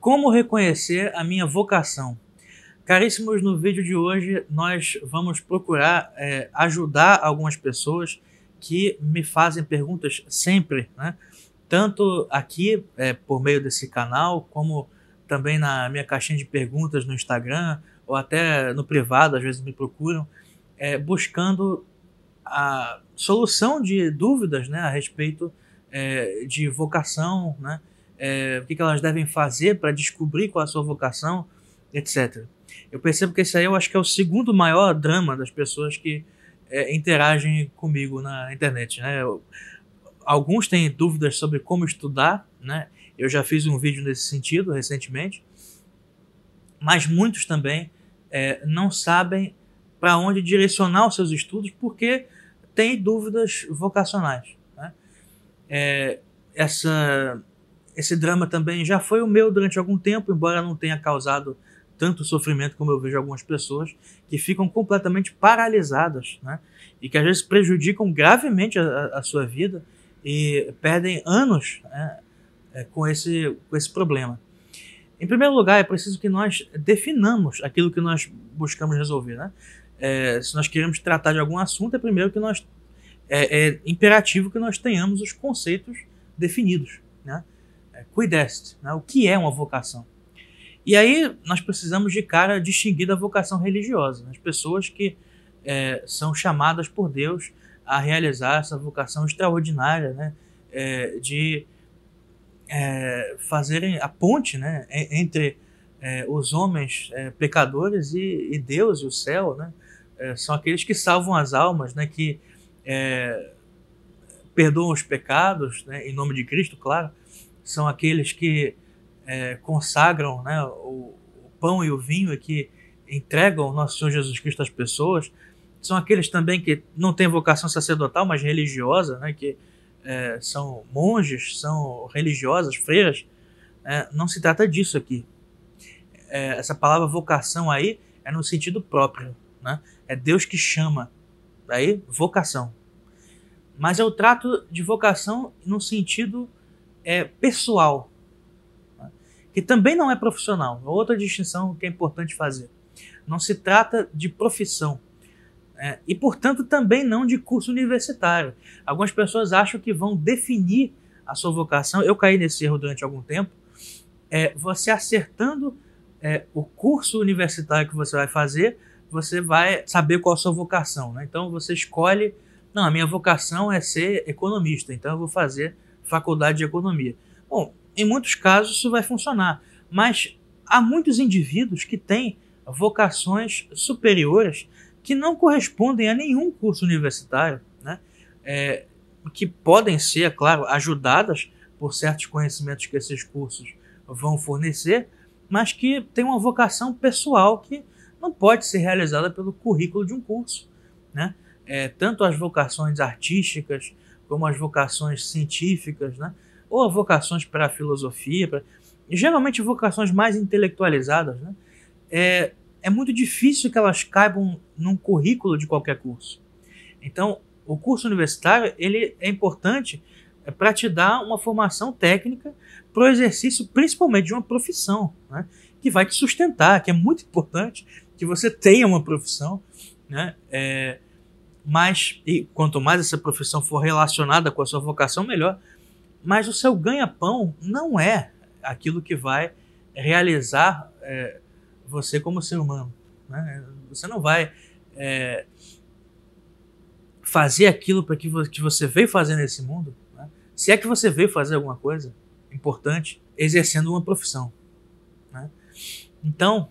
Como reconhecer a minha vocação? Caríssimos, no vídeo de hoje nós vamos procurar é, ajudar algumas pessoas que me fazem perguntas sempre, né? tanto aqui é, por meio desse canal, como também na minha caixinha de perguntas no Instagram, ou até no privado, às vezes me procuram, é, buscando a solução de dúvidas né, a respeito é, de vocação, né? é, o que, que elas devem fazer para descobrir qual é a sua vocação, etc. Eu percebo que esse aí eu acho que é o segundo maior drama das pessoas que é, interagem comigo na internet. Né? Eu, alguns têm dúvidas sobre como estudar, né? eu já fiz um vídeo nesse sentido recentemente, mas muitos também é, não sabem para onde direcionar os seus estudos porque têm dúvidas vocacionais. Né? É, essa esse drama também já foi o meu durante algum tempo, embora não tenha causado tanto sofrimento como eu vejo algumas pessoas que ficam completamente paralisadas, né? E que às vezes prejudicam gravemente a, a sua vida e perdem anos né, é, com, esse, com esse problema. Em primeiro lugar, é preciso que nós definamos aquilo que nós buscamos resolver, né? É, se nós queremos tratar de algum assunto, é primeiro que nós é, é imperativo que nós tenhamos os conceitos definidos, né? é, né? o que é uma vocação. E aí nós precisamos de cara distinguir da vocação religiosa, né? as pessoas que é, são chamadas por Deus a realizar essa vocação extraordinária né? É, de é, fazerem a ponte né? entre é, os homens é, pecadores e, e, Deus e o céu, né? são aqueles que salvam as almas, né? que perdoam os pecados, né? em nome de Cristo, claro, são aqueles que é, consagram né, o, o, pão e o vinho e que entregam o nosso Senhor Jesus Cristo às pessoas, são aqueles também que não têm vocação sacerdotal, mas religiosa, né, que é, são monges, são religiosas, freiras. É, não se trata disso aqui. É, essa palavra vocação aí é no sentido próprio, né? é Deus que chama, daí vocação. Mas eu trato de vocação no sentido é pessoal, né? que também não é profissional. É outra distinção que é importante fazer. Não se trata de profissão. Né, e, portanto, também não de curso universitário. Algumas pessoas acham que vão definir a sua vocação. Eu caí nesse erro durante algum tempo. É, você acertando é, o curso universitário que você vai fazer, você vai saber qual a sua vocação. Né? Então, você escolhe. Não, a minha vocação é ser economista, então eu vou fazer faculdade de economia. Bom, em muitos casos isso vai funcionar, mas há muitos indivíduos que têm vocações superiores que não correspondem a nenhum curso universitário, né? É, que podem ser, é claro, ajudadas por certos conhecimentos que esses cursos vão fornecer, mas que têm uma vocação pessoal que não pode ser realizada pelo currículo de um curso. Né? É, tanto as vocações artísticas, como as vocações científicas, né? ou vocações para a filosofia, pra... geralmente vocações mais intelectualizadas, né? é, é muito difícil que elas caibam num currículo de qualquer curso. Então, o curso universitário ele é importante é, para te dar uma formação técnica para o exercício, principalmente de uma profissão, né? que vai te sustentar, que é muito importante que você tenha uma profissão, né? É, mas e quanto mais essa profissão for relacionada com a sua vocação, melhor. Mas o seu ganha-pão não é aquilo que vai realizar é, você como ser humano. Né? Você não vai é, fazer aquilo para que, vo que, você veio fazer nesse mundo. Né? Se é que você veio fazer alguma coisa importante, exercendo uma profissão. Né? Então,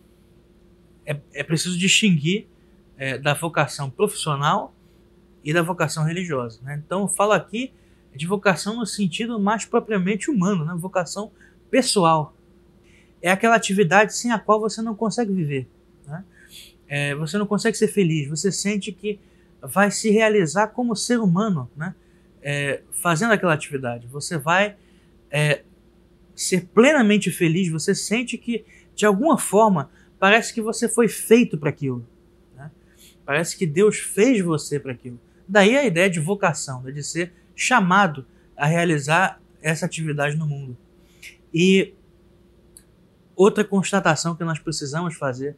é, é preciso distinguir é, da vocação profissional e da vocação religiosa. Né? Então, eu falo aqui de vocação no sentido mais propriamente humano, né? vocação pessoal. É aquela atividade sem a qual você não consegue viver. Né? É, você não consegue ser feliz, você sente que vai se realizar como ser humano, né? É, fazendo aquela atividade. Você vai é, ser plenamente feliz, você sente que, de alguma forma, parece que você foi feito para aquilo. Né? Parece que Deus fez você para aquilo. Daí a ideia de vocação, né, de ser chamado a realizar essa atividade no mundo. E outra constatação que nós precisamos fazer: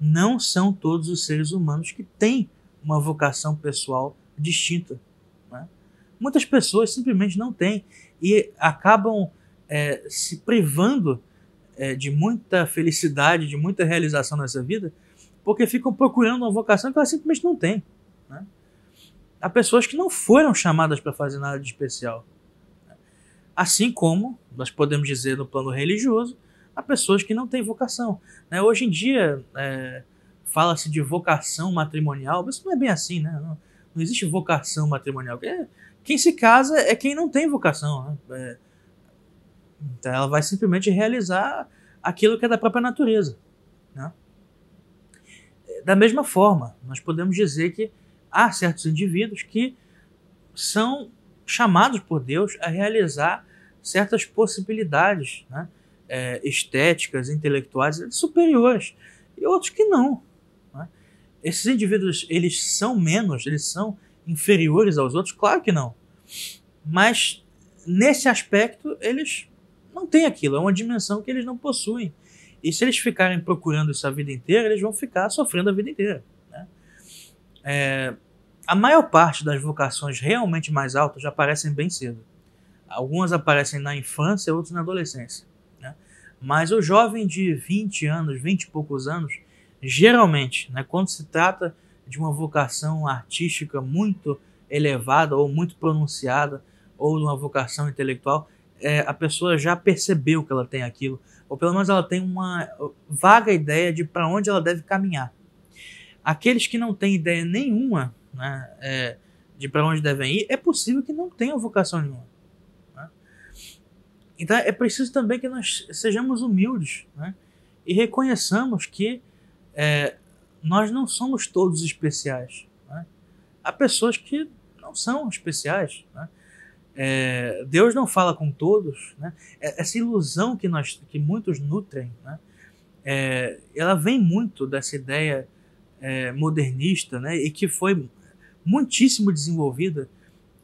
não são todos os seres humanos que têm uma vocação pessoal distinta. Né? Muitas pessoas simplesmente não têm e acabam é, se privando é, de muita felicidade, de muita realização nessa vida, porque ficam procurando uma vocação que elas simplesmente não têm. Né? a pessoas que não foram chamadas para fazer nada de especial. Assim como nós podemos dizer no plano religioso, há pessoas que não têm vocação. Né? Hoje em dia é, fala-se de vocação matrimonial, mas não é bem assim, né? Não, não existe vocação matrimonial. É, quem se casa é quem não tem vocação. Né? É, então ela vai simplesmente realizar aquilo que é da própria natureza. Né? Da mesma forma, nós podemos dizer que há certos indivíduos que são chamados por Deus a realizar certas possibilidades né? é, estéticas, intelectuais superiores e outros que não. Né? Esses indivíduos eles são menos, eles são inferiores aos outros, claro que não. Mas nesse aspecto eles não têm aquilo, é uma dimensão que eles não possuem. E se eles ficarem procurando isso a vida inteira, eles vão ficar sofrendo a vida inteira. É, a maior parte das vocações realmente mais altas já aparecem bem cedo. Algumas aparecem na infância, outras na adolescência. Né? Mas o jovem de 20 anos, 20 e poucos anos, geralmente, né, quando se trata de uma vocação artística muito elevada ou muito pronunciada, ou de uma vocação intelectual, é, a pessoa já percebeu que ela tem aquilo, ou pelo menos ela tem uma vaga ideia de para onde ela deve caminhar. Aqueles que não têm ideia nenhuma né, é, de para onde devem ir, é possível que não tenham vocação nenhuma. Né? Então é preciso também que nós sejamos humildes né, e reconheçamos que é, nós não somos todos especiais. Né? Há pessoas que não são especiais. Né? É, Deus não fala com todos. Né? É, essa ilusão que, nós, que muitos nutrem, né? É, ela vem muito dessa ideia é, modernista, né, e que foi muitíssimo desenvolvida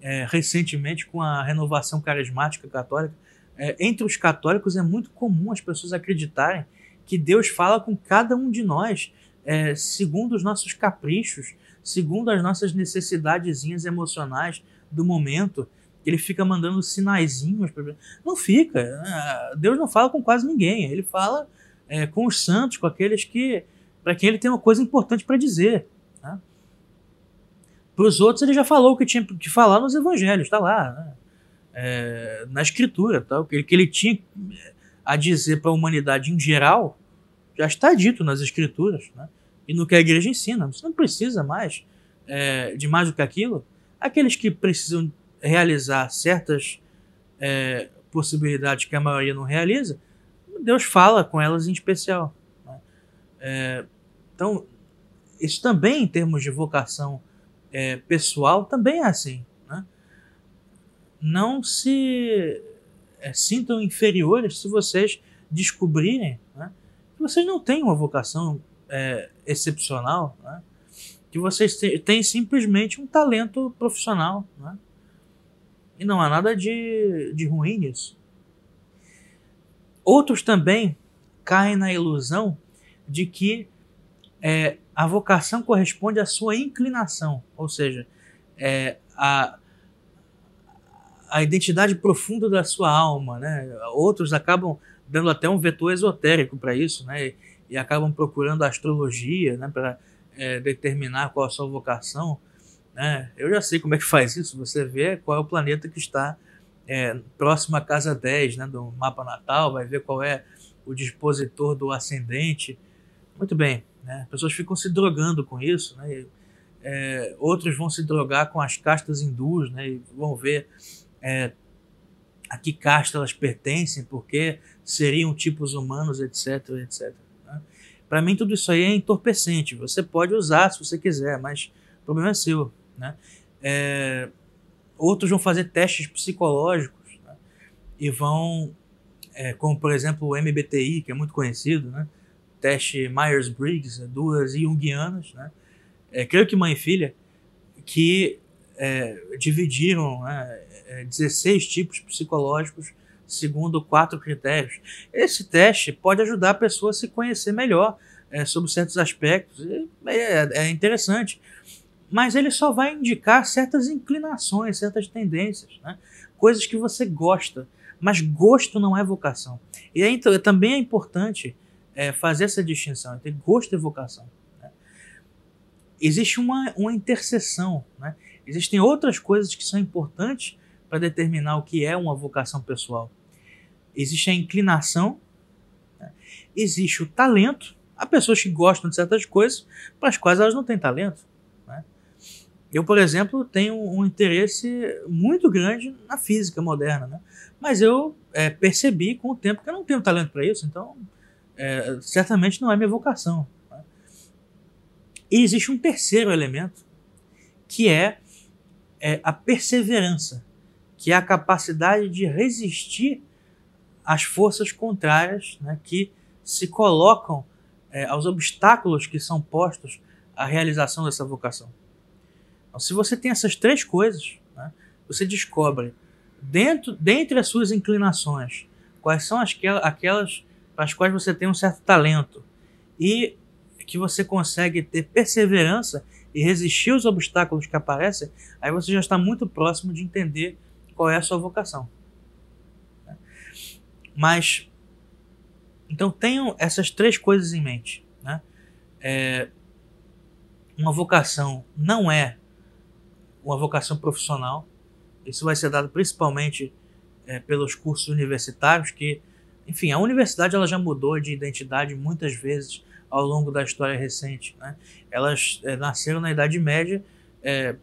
é, recentemente com a renovação carismática católica. É, entre os católicos é muito comum as pessoas acreditarem que Deus fala com cada um de nós, é, segundo os nossos caprichos, segundo as nossas necessidadezinhas emocionais do momento. Ele fica mandando sinaizinhos. Não fica. Ah, Deus não fala com quase ninguém. Ele fala é, com os santos, com aqueles que para que ele tenha uma coisa importante para dizer. Né? Para os outros, ele já falou o que tinha de falar nos evangelhos, está lá, né? é, na escritura. Tá? O que ele tinha é, a dizer para a humanidade em geral já está dito nas escrituras né? e no que a igreja ensina. Você não precisa mais é, de mais do que aquilo. Aqueles que precisam realizar certas é, possibilidades que a maioria não realiza, Deus fala com elas em especial. É, então, isso também em termos de vocação é, pessoal também é assim. Né? Não se é, sintam inferiores se vocês descobrirem né, que vocês não têm uma vocação é, excepcional, né? que vocês têm simplesmente um talento profissional. Né? E não há nada de, de ruim nisso. Outros também caem na ilusão de que é, a vocação corresponde à sua inclinação, ou seja, é, a, a identidade profunda da sua alma. Né? Outros acabam dando até um vetor esotérico para isso, né? E, e, acabam procurando a astrologia né? para é, determinar qual a sua vocação. Né? Eu já sei como é que faz isso, você vê qual é o planeta que está é, próximo à casa 10 né? do mapa natal, vai ver qual é o dispositor do ascendente muito bem, né? pessoas ficam se drogando com isso, né? é, outros vão se drogar com as castas hindus, né? E vão ver é, a que casta elas pertencem, porque seriam tipos humanos, etc, etc. Né? Para mim tudo isso aí é entorpecente. Você pode usar se você quiser, mas o problema é seu, né? É, outros vão fazer testes psicológicos né? e vão, é, como por exemplo o MBTI, que é muito conhecido, né? teste Myers-Briggs, é, duas Jungianas, né? É, creio que mãe e filha, que é, dividiram né, 16 é, tipos psicológicos segundo quatro critérios. Esse teste pode ajudar a pessoa a se conhecer melhor é, sobre certos aspectos, é, é, interessante, mas ele só vai indicar certas inclinações, certas tendências, né? coisas que você gosta, mas gosto não é vocação. E aí, é então, também é importante é, fazer essa distinção entre gosto e vocação. Né? Existe uma, uma interseção, né? existem outras coisas que são importantes para determinar o que é uma vocação pessoal. Existe a inclinação, né? existe o talento. Há pessoas que gostam de certas coisas para as quais elas não têm talento. Né? Eu, por exemplo, tenho um interesse muito grande na física moderna, né? mas eu é, percebi com o tempo que eu não tenho talento para isso, então é, certamente não é minha vocação. Tá? E existe um terceiro elemento, que é, é, a perseverança, que é a capacidade de resistir às forças contrárias né, que se colocam é, aos obstáculos que são postos à realização dessa vocação. Então, se você tem essas três coisas, né, você descobre dentro dentre as suas inclinações quais são as, aquelas para as quais você tem um certo talento e que você consegue ter perseverança e resistir aos obstáculos que aparecem, aí você já está muito próximo de entender qual é a sua vocação. Mas, então tenham essas três coisas em mente. Né? É, uma vocação não é uma vocação profissional, isso vai ser dado principalmente é, pelos cursos universitários que enfim, a universidade ela já mudou de identidade muitas vezes ao longo da história recente. Né? Elas é, nasceram na Idade Média é,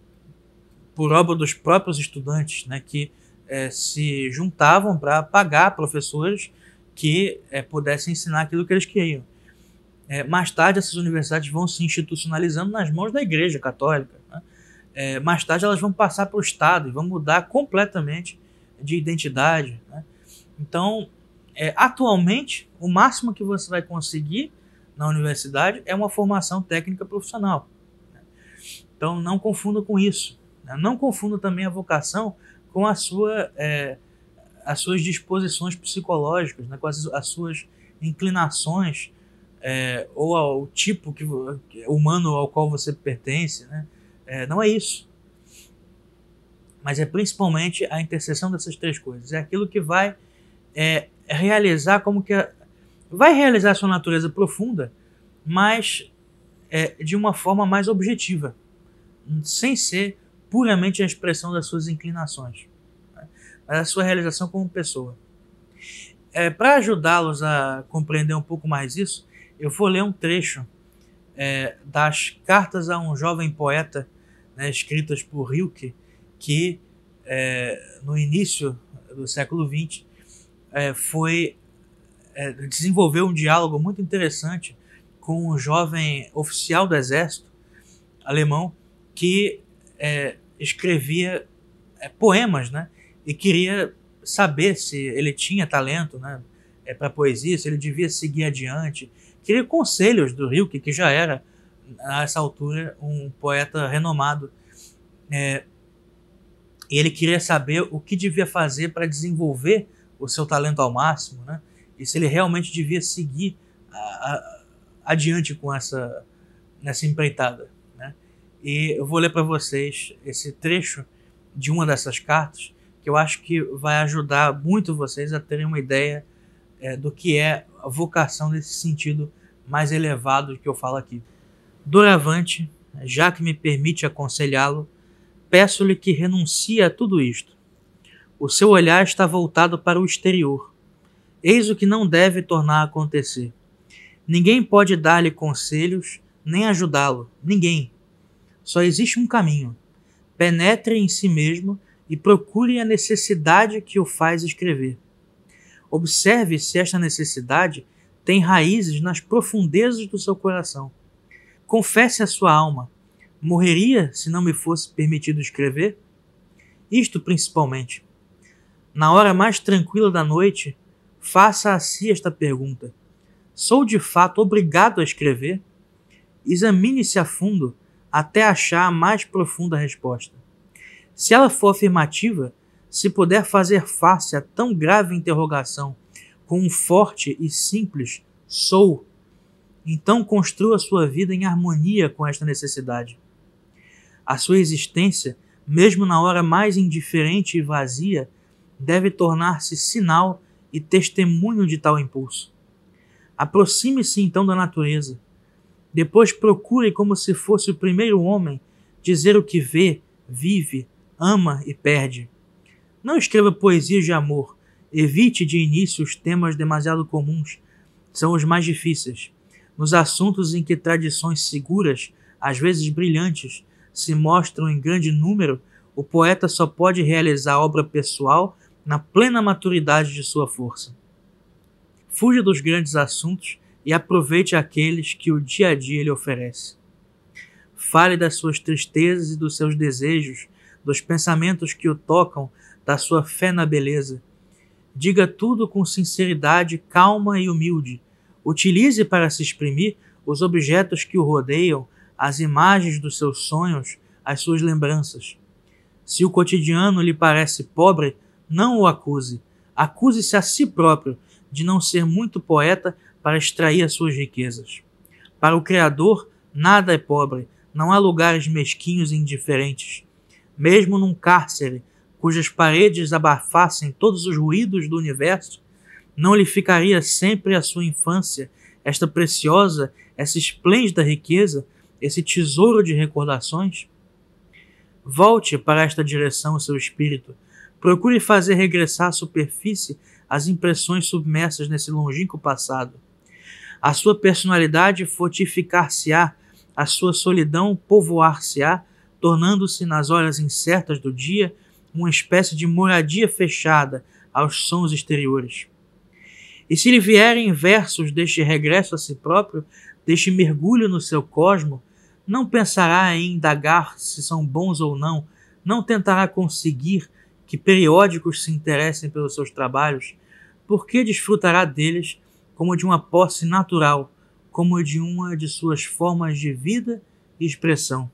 por obra dos próprios estudantes, né, que é, se juntavam para pagar professores que pudessem ensinar aquilo que eles queriam. mais tarde, essas universidades vão se institucionalizando nas mãos da Igreja Católica. Né? mais tarde, elas vão passar para o Estado e vão mudar completamente de identidade. Né? Então, é, atualmente, o máximo que você vai conseguir na universidade é uma formação técnica profissional. Né? Então, não confunda com isso. Né? Não confunda também a vocação com a sua, é, as suas disposições psicológicas, né? com as, as suas inclinações é, ou ao tipo que, é humano ao qual você pertence. Né? É, não é isso. Mas é principalmente a interseção dessas três coisas. É aquilo que vai é, realizar como que a, vai realizar sua natureza profunda, mas é, de uma forma mais objetiva, sem ser puramente a expressão das suas inclinações, né? mas a sua realização como pessoa. É, Para ajudá-los a compreender um pouco mais isso, eu vou ler um trecho é, das cartas a um jovem poeta, né, escritas por Rilke, que é, no início do século XX é, foi é, desenvolveu um diálogo muito interessante com um jovem oficial do exército alemão que é, escrevia é, poemas, né? E queria saber se ele tinha talento, né? É, para poesia, se ele devia seguir adiante. Queria conselhos do Rilke, que já era nessa altura um poeta renomado. É, e ele queria saber o que devia fazer para desenvolver o seu talento ao máximo, né? E se ele realmente devia seguir a, a, adiante com essa nessa empreitada, né? E eu vou ler para vocês esse trecho de uma dessas cartas que eu acho que vai ajudar muito vocês a terem uma ideia é, do que é a vocação nesse sentido mais elevado que eu falo aqui. Doravante, já que me permite aconselhá-lo, peço-lhe que renuncie a tudo isto o seu olhar está voltado para o exterior. Eis o que não deve tornar a acontecer. Ninguém pode dar-lhe conselhos, nem ajudá-lo. Ninguém. Só existe um caminho. Penetre em si mesmo e procure a necessidade que o faz escrever. Observe se esta necessidade tem raízes nas profundezas do seu coração. Confesse à sua alma: morreria se não me fosse permitido escrever? Isto principalmente na hora mais tranquila da noite, faça a si esta pergunta: Sou de fato obrigado a escrever? Examine-se a fundo até achar a mais profunda resposta. Se ela for afirmativa, se puder fazer face a tão grave interrogação com um forte e simples sou, então construa sua vida em harmonia com esta necessidade. A sua existência, mesmo na hora mais indiferente e vazia, deve tornar-se sinal e testemunho de tal impulso. Aproxime-se então da natureza. Depois procure, como se fosse o primeiro homem, dizer o que vê, vive, ama e perde. Não escreva poesias de amor. Evite de início os temas demasiado comuns. São os mais difíceis. Nos assuntos em que tradições seguras, às vezes brilhantes, se mostram em grande número, o poeta só pode realizar obra pessoal na plena maturidade de sua força. Fuja dos grandes assuntos e aproveite aqueles que o dia a dia lhe oferece. Fale das suas tristezas e dos seus desejos, dos pensamentos que o tocam, da sua fé na beleza. Diga tudo com sinceridade calma e humilde. Utilize para se exprimir os objetos que o rodeiam, as imagens dos seus sonhos, as suas lembranças. Se o cotidiano lhe parece pobre, não o acuse. Acuse-se a si próprio de não ser muito poeta para extrair as suas riquezas. Para o Criador, nada é pobre, não há lugares mesquinhos e indiferentes. Mesmo num cárcere, cujas paredes abafassem todos os ruídos do universo, não lhe ficaria sempre a sua infância, esta preciosa, essa esplêndida riqueza, esse tesouro de recordações? Volte para esta direção o seu espírito, Procure fazer regressar à superfície as impressões submersas nesse longínquo passado. A sua personalidade fortificar-se-á, a sua solidão povoar-se-á, tornando-se nas horas incertas do dia uma espécie de moradia fechada aos sons exteriores. E se lhe vierem versos deste regresso a si próprio, deste mergulho no seu cosmo, não pensará em indagar se são bons ou não, não tentará conseguir, que periódicos se interessem pelos seus trabalhos, por que desfrutará deles como de uma posse natural, como de uma de suas formas de vida e expressão?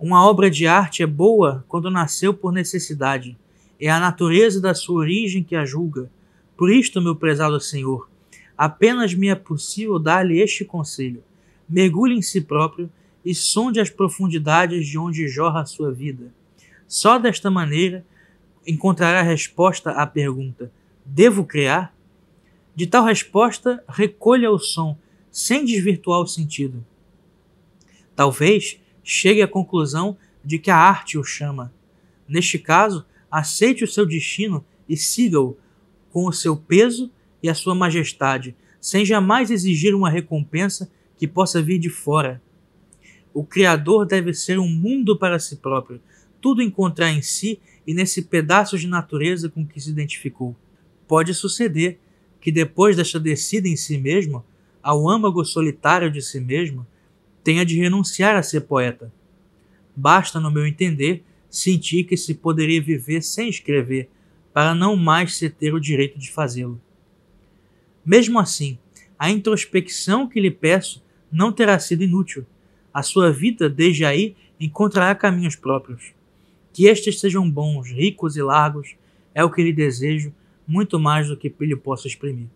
Uma obra de arte é boa quando nasceu por necessidade. É a natureza da sua origem que a julga. Por isto, meu prezado Senhor, apenas me é possível dar-lhe este conselho: mergulhe em si próprio e sonde as profundidades de onde jorra a sua vida. Só desta maneira encontrará a resposta à pergunta: devo criar? De tal resposta, recolha o som, sem desvirtuar o sentido. Talvez chegue à conclusão de que a arte o chama. Neste caso, aceite o seu destino e siga-o com o seu peso e a sua majestade, sem jamais exigir uma recompensa que possa vir de fora. O Criador deve ser um mundo para si próprio, tudo encontrar em si e nesse pedaço de natureza com que se identificou. Pode suceder que depois desta descida em si mesmo, ao âmago solitário de si mesmo, tenha de renunciar a ser poeta. Basta, no meu entender, sentir que se poderia viver sem escrever, para não mais se ter o direito de fazê-lo. Mesmo assim, a introspecção que lhe peço não terá sido inútil. A sua vida, desde aí, encontrará caminhos próprios. Que estes sejam bons, ricos e largos, é o que lhe desejo, muito mais do que lhe posso exprimir.